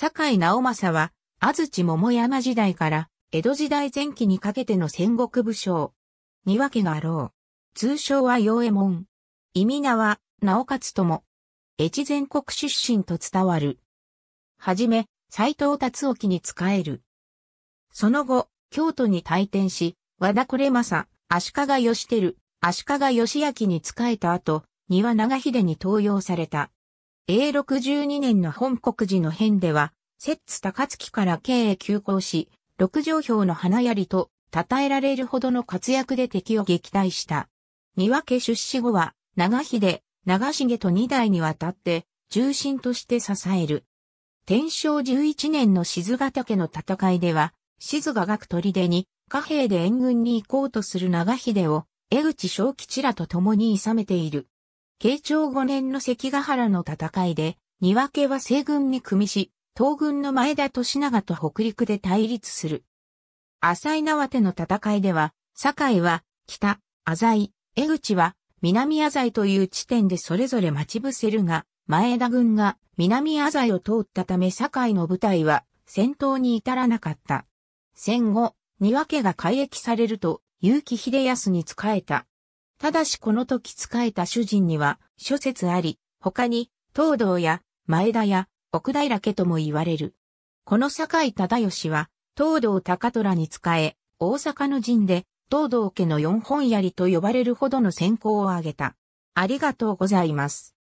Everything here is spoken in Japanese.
坂井直政は、安土桃山時代から、江戸時代前期にかけての戦国武将。にわけがあろう。通称は陽右衛門。味名は、直勝とも。越前国出身と伝わる。はじめ、斎藤達沖に仕える。その後、京都に退店し、和田惟政、足利義輝、足利義明に仕えた後、丹羽長秀に登用された。永禄12年の本国寺の変では、摂津高月から京へ急行し、六条表の花槍と称えられるほどの活躍で敵を撃退した。三分出資後は、長秀、長重と二代にわたって、重臣として支える。天正十一年の静ヶ岳の戦いでは、静ヶ岳砦に、貨幣で援軍に行こうとする長秀を、江口正吉らと共に諌めている。慶長五年の関ヶ原の戦いで、二分は西軍に組みし、東軍の前田利長と北陸で対立する。浅井縄手の戦いでは、堺は北、浅井、江口は南浅井という地点でそれぞれ待ち伏せるが、前田軍が南浅井を通ったため堺の部隊は戦闘に至らなかった。戦後、庭家が改役されると、結城秀康に仕えた。ただしこの時仕えた主人には諸説あり、他に、東道や前田や奥平家とも言われる。この坂井忠義は、東道高虎に仕え、大阪の陣で、東道家の四本槍と呼ばれるほどの先行を挙げた。ありがとうございます。